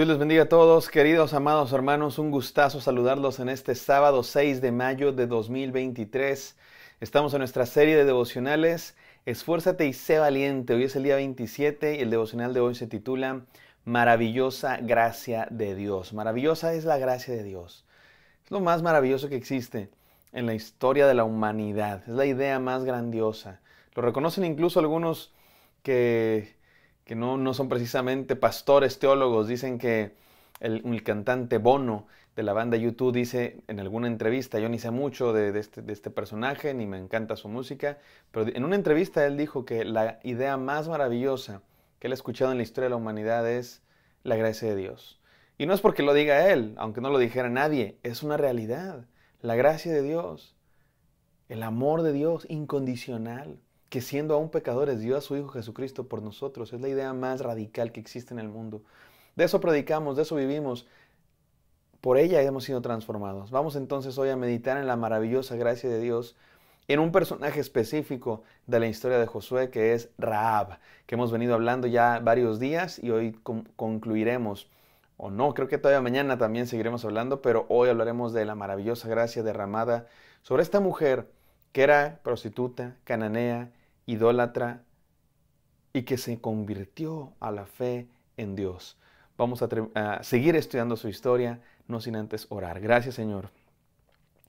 Dios les bendiga a todos, queridos amados hermanos, un gustazo saludarlos en este sábado 6 de mayo de 2023. Estamos en nuestra serie de devocionales. Esfuérzate y sé valiente. Hoy es el día 27 y el devocional de hoy se titula Maravillosa gracia de Dios. Maravillosa es la gracia de Dios. Es lo más maravilloso que existe en la historia de la humanidad. Es la idea más grandiosa. Lo reconocen incluso algunos que que no, son precisamente pastores, teólogos, dicen que el, cantante Bono de la banda YouTube dice en alguna entrevista, yo ni sé mucho de, este, de, este, personaje, ni me encanta su música, pero en una entrevista él dijo que la idea más maravillosa que él ha escuchado en la historia de la humanidad es la gracia de Dios. Y no es porque lo diga él, aunque no lo dijera nadie, es una realidad, la gracia de Dios, el amor de Dios incondicional que siendo aún pecadores dio a su Hijo Jesucristo por nosotros. Es la idea más radical que existe en el mundo. De eso predicamos, de eso vivimos. Por ella hemos sido transformados. Vamos entonces hoy a meditar en la maravillosa gracia de Dios en un personaje específico de la historia de Josué que es Raab, que hemos venido hablando ya varios días y hoy concluiremos, o no, creo que todavía mañana también seguiremos hablando, pero hoy hablaremos de la maravillosa gracia derramada sobre esta mujer que era prostituta, cananea, idólatra y que se convirtió a la fe en Dios. Vamos a, seguir estudiando su historia, no sin antes orar. Gracias Señor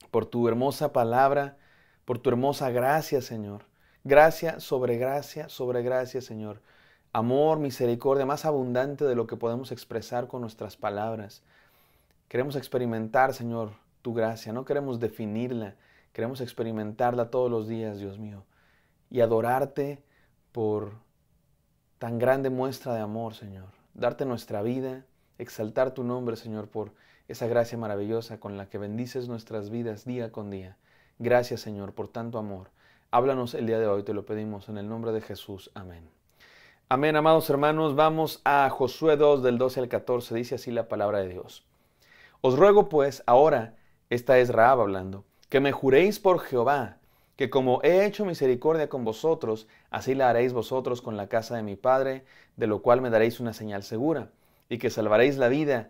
por tu hermosa palabra, por tu hermosa gracia Señor. Gracia sobre gracia sobre gracia Señor. Amor, misericordia más abundante de lo que podemos expresar con nuestras palabras. Queremos experimentar Señor tu gracia, no queremos definirla, queremos experimentarla todos los días Dios mío y adorarte por tan grande muestra de amor, Señor. Darte nuestra vida, exaltar tu nombre, Señor, por esa gracia maravillosa con la que bendices nuestras vidas día con día. Gracias, Señor, por tanto amor. Háblanos el día de hoy, te lo pedimos en el nombre de Jesús. Amén. Amén, amados hermanos, vamos a Josué 2 del 12 al 14, dice así la palabra de Dios. Os ruego pues ahora, esta es Raab hablando, que me juréis por Jehová, que como he hecho misericordia con vosotros, así la haréis vosotros con la casa de mi Padre, de lo cual me daréis una señal segura, y que salvaréis la vida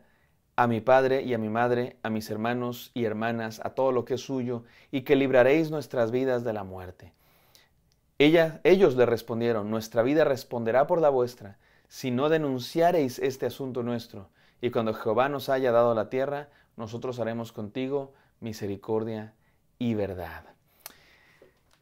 a mi Padre y a mi Madre, a mis hermanos y hermanas, a todo lo que es suyo, y que libraréis nuestras vidas de la muerte. ellos le respondieron, nuestra vida responderá por la vuestra, si no denunciareis este asunto nuestro, y cuando Jehová nos haya dado la tierra, nosotros haremos contigo misericordia y verdad.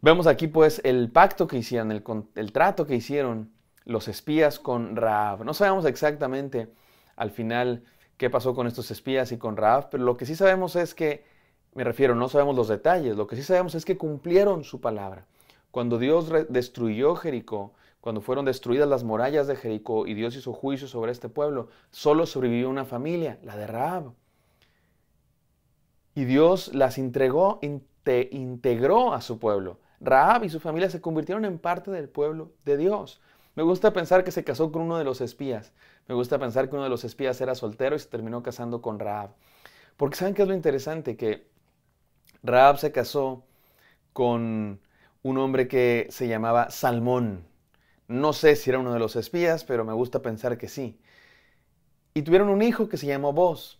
Vemos aquí pues el pacto que hicieron, el, trato que hicieron los espías con Raab. No sabemos exactamente al final qué pasó con estos espías y con Raab, pero lo que sí sabemos es que, me refiero, no sabemos los detalles, lo que sí sabemos es que cumplieron su palabra. Cuando Dios destruyó Jericó, cuando fueron destruidas las murallas de Jericó y Dios hizo juicio sobre este pueblo, solo sobrevivió una familia, la de Raab. Y Dios las entregó, integró a su pueblo. Raab y su familia se convirtieron en parte del pueblo de Dios. Me gusta pensar que se casó con uno de los espías. Me gusta pensar que uno de los espías era soltero y se terminó casando con Raab. Porque ¿saben qué es lo interesante? Que Raab se casó con un hombre que se llamaba Salmón. No sé si era uno de los espías, pero me gusta pensar que sí. Y tuvieron un hijo que se llamó Boz.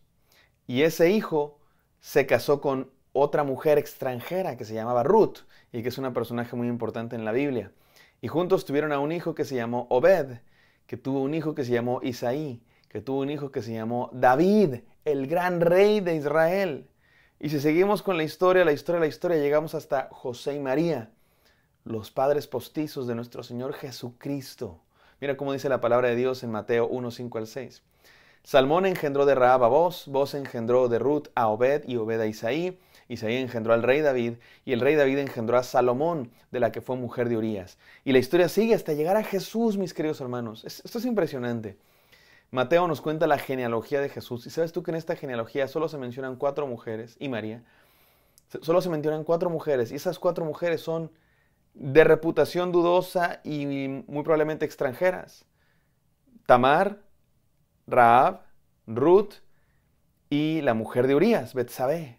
Y ese hijo se casó con otra mujer extranjera que se llamaba Ruth y que es una personaje muy importante en la Biblia. Y juntos tuvieron a un hijo que se llamó Obed, que tuvo un hijo que se llamó Isaí, que tuvo un hijo que se llamó David, el gran rey de Israel. Y si seguimos con la historia, la historia, la historia, llegamos hasta José y María, los padres postizos de nuestro Señor Jesucristo. Mira cómo dice la palabra de Dios en Mateo 1, 5 al 6. Salmón engendró de Raab a vos engendró de Ruth a Obed y Obed a Isaí, ahí engendró al rey David, y el rey David engendró a Salomón, de la que fue mujer de Urias. Y la historia sigue hasta llegar a Jesús, mis queridos hermanos. Esto es impresionante. Mateo nos cuenta la genealogía de Jesús. Y sabes tú que en esta genealogía solo se mencionan cuatro mujeres y María. Solo se mencionan cuatro mujeres. Y esas cuatro mujeres son de reputación dudosa y muy probablemente extranjeras. Tamar, Raab, Ruth y la mujer de Urias, Betsabé.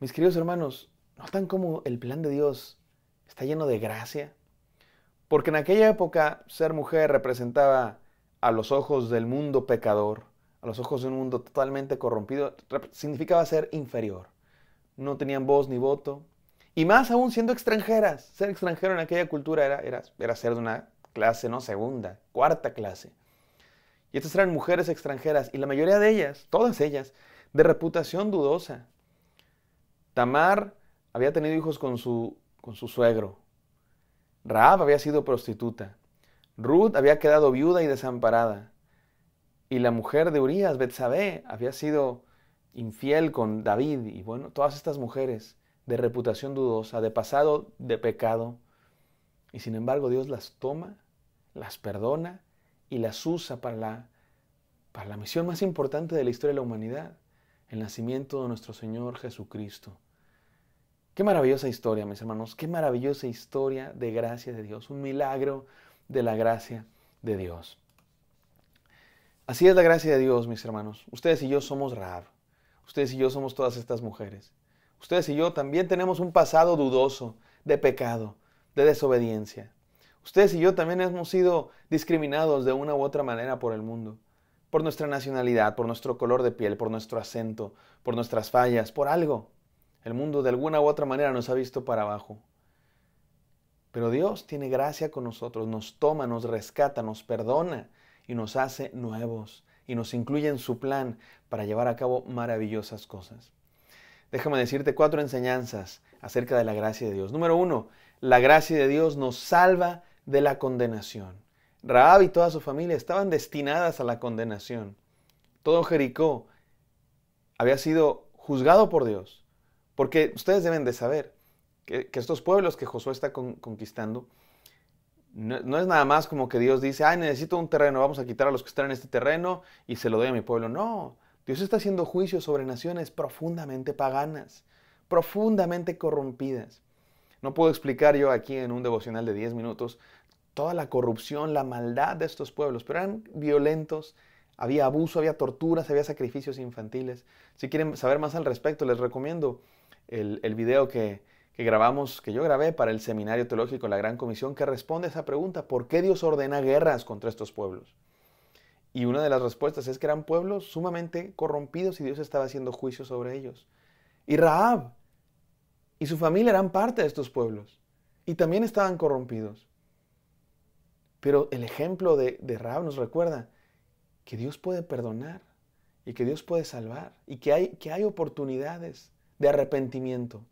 Mis queridos hermanos, ¿notan cómo el plan de Dios está lleno de gracia? Porque en aquella época ser mujer representaba a los ojos del mundo pecador, a los ojos de un mundo totalmente corrompido, significaba ser inferior. No tenían voz ni voto. Y más aún siendo extranjeras. Ser extranjero en aquella cultura era, era, era ser de una clase, no segunda, cuarta clase. Y estas eran mujeres extranjeras y la mayoría de ellas, todas ellas, de reputación dudosa, Tamar había tenido hijos con su, suegro. Raab había sido prostituta. Ruth había quedado viuda y desamparada. Y la mujer de Urias, Betsabé, había sido infiel con David. Y bueno, todas estas mujeres de reputación dudosa, de pasado de pecado. Y sin embargo, Dios las toma, las perdona y las usa para la, para la misión más importante de la historia de la humanidad, el nacimiento de nuestro Señor Jesucristo. Qué maravillosa historia, mis hermanos, qué maravillosa historia de gracia de Dios, un milagro de la gracia de Dios. Así es la gracia de Dios, mis hermanos. Ustedes y yo somos Raab. Ustedes y yo somos todas estas mujeres. Ustedes y yo también tenemos un pasado dudoso, de pecado, de desobediencia. Ustedes y yo también hemos sido discriminados de una u otra manera por el mundo, por nuestra nacionalidad, por nuestro color de piel, por nuestro acento, por nuestras fallas, por algo. El mundo de alguna u otra manera nos ha visto para abajo. Pero Dios tiene gracia con nosotros, nos toma, nos rescata, nos perdona y nos hace nuevos y nos incluye en su plan para llevar a cabo maravillosas cosas. Déjame decirte cuatro enseñanzas acerca de la gracia de Dios. Número uno, la gracia de Dios nos salva de la condenación. Raab y toda su familia estaban destinadas a la condenación. Todo Jericó había sido juzgado por Dios porque ustedes deben de saber que, estos pueblos que Josué está conquistando, no, es nada más como que Dios dice, ay, necesito un terreno, vamos a quitar a los que están en este terreno y se lo doy a mi pueblo. No, Dios está haciendo juicio sobre naciones profundamente paganas, profundamente corrompidas. No puedo explicar yo aquí en un devocional de 10 minutos toda la corrupción, la maldad de estos pueblos, pero eran violentos, había abuso, había torturas, había sacrificios infantiles. Si quieren saber más al respecto, les recomiendo el, el video que, grabamos, que yo grabé para el Seminario Teológico La Gran Comisión, que responde a esa pregunta, ¿por qué Dios ordena guerras contra estos pueblos? Y una de las respuestas es que eran pueblos sumamente corrompidos y Dios estaba haciendo juicio sobre ellos. Y Raab y su familia eran parte de estos pueblos y también estaban corrompidos. Pero el ejemplo de, de Raab nos recuerda que Dios puede perdonar y que Dios puede salvar y que hay, que hay oportunidades de arrepentimiento.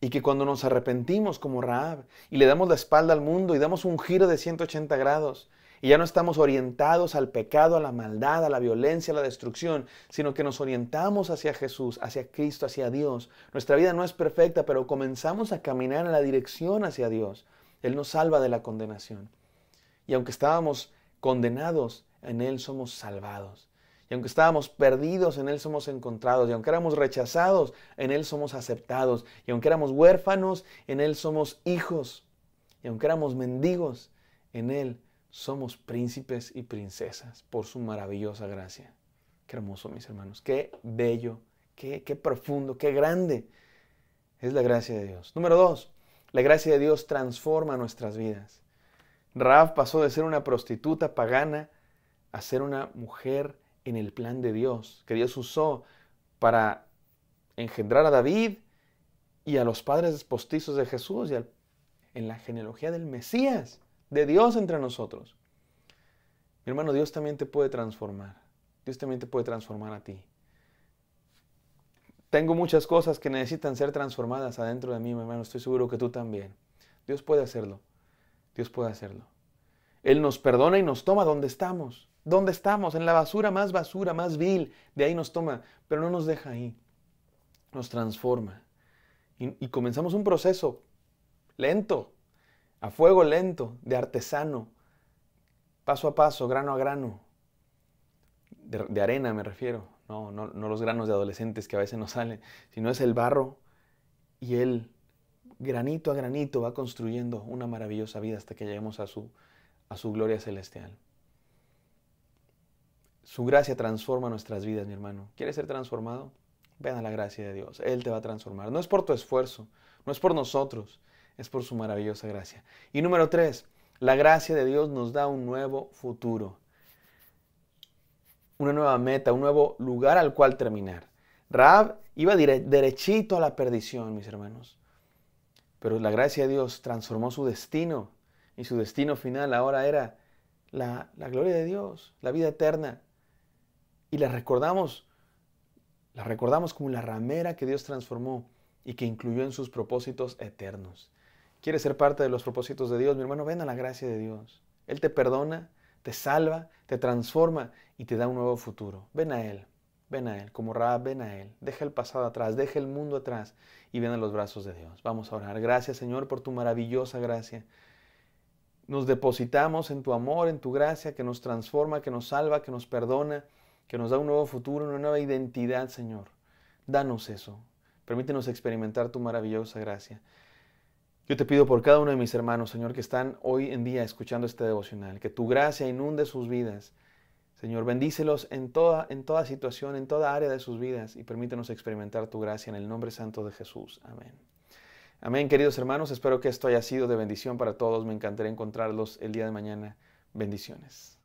Y que cuando nos arrepentimos como Raab y le damos la espalda al mundo y damos un giro de 180 grados y ya no estamos orientados al pecado, a la maldad, a la violencia, a la destrucción, sino que nos orientamos hacia Jesús, hacia Cristo, hacia Dios. Nuestra vida no es perfecta, pero comenzamos a caminar en la dirección hacia Dios. Él nos salva de la condenación. Y aunque estábamos condenados, en Él somos salvados. Y aunque estábamos perdidos, en Él somos encontrados. Y aunque éramos rechazados, en Él somos aceptados. Y aunque éramos huérfanos, en Él somos hijos. Y aunque éramos mendigos, en Él somos príncipes y princesas por su maravillosa gracia. Qué hermoso, mis hermanos. Qué bello, qué, qué profundo, qué grande es la gracia de Dios. Número dos, la gracia de Dios transforma nuestras vidas. Raf pasó de ser una prostituta pagana a ser una mujer en el plan de Dios, que Dios usó para engendrar a David y a los padres postizos de Jesús y en la genealogía del Mesías, de Dios entre nosotros. Mi hermano, Dios también te puede transformar. Dios también te puede transformar a ti. Tengo muchas cosas que necesitan ser transformadas adentro de mí, mi hermano. Estoy seguro que tú también. Dios puede hacerlo. Dios puede hacerlo. Él nos perdona y nos toma donde estamos. ¿Dónde estamos? En la basura más basura, más vil. De ahí nos toma, pero no nos deja ahí. Nos transforma. Y, comenzamos un proceso lento, a fuego lento, de artesano, paso a paso, grano a grano. De, arena me refiero, no, no, los granos de adolescentes que a veces nos salen, sino es el barro y él, granito a granito, va construyendo una maravillosa vida hasta que lleguemos a su, a su gloria celestial. Su gracia transforma nuestras vidas, mi hermano. ¿Quieres ser transformado? Ven a la gracia de Dios. Él te va a transformar. No es por tu esfuerzo, no es por nosotros, es por su maravillosa gracia. Y número tres, la gracia de Dios nos da un nuevo futuro, una nueva meta, un nuevo lugar al cual terminar. Raab iba derechito a la perdición, mis hermanos. Pero la gracia de Dios transformó su destino y su destino final ahora era la, la gloria de Dios, la vida eterna y la recordamos, la recordamos como la ramera que Dios transformó y que incluyó en sus propósitos eternos. ¿Quieres ser parte de los propósitos de Dios, mi hermano? Ven a la gracia de Dios. Él te perdona, te salva, te transforma y te da un nuevo futuro. Ven a Él, ven a Él, como Raab, ven a Él. Deja el pasado atrás, deja el mundo atrás y ven a los brazos de Dios. Vamos a orar. Gracias, Señor, por tu maravillosa gracia. Nos depositamos en tu amor, en tu gracia que nos transforma, que nos salva, que nos perdona que nos da un nuevo futuro, una nueva identidad, Señor. Danos eso. Permítenos experimentar tu maravillosa gracia. Yo te pido por cada uno de mis hermanos, Señor, que están hoy en día escuchando este devocional, que tu gracia inunde sus vidas. Señor, bendícelos en toda, en toda situación, en toda área de sus vidas y permítenos experimentar tu gracia en el nombre santo de Jesús. Amén. Amén, queridos hermanos, espero que esto haya sido de bendición para todos. Me encantaría encontrarlos el día de mañana. Bendiciones.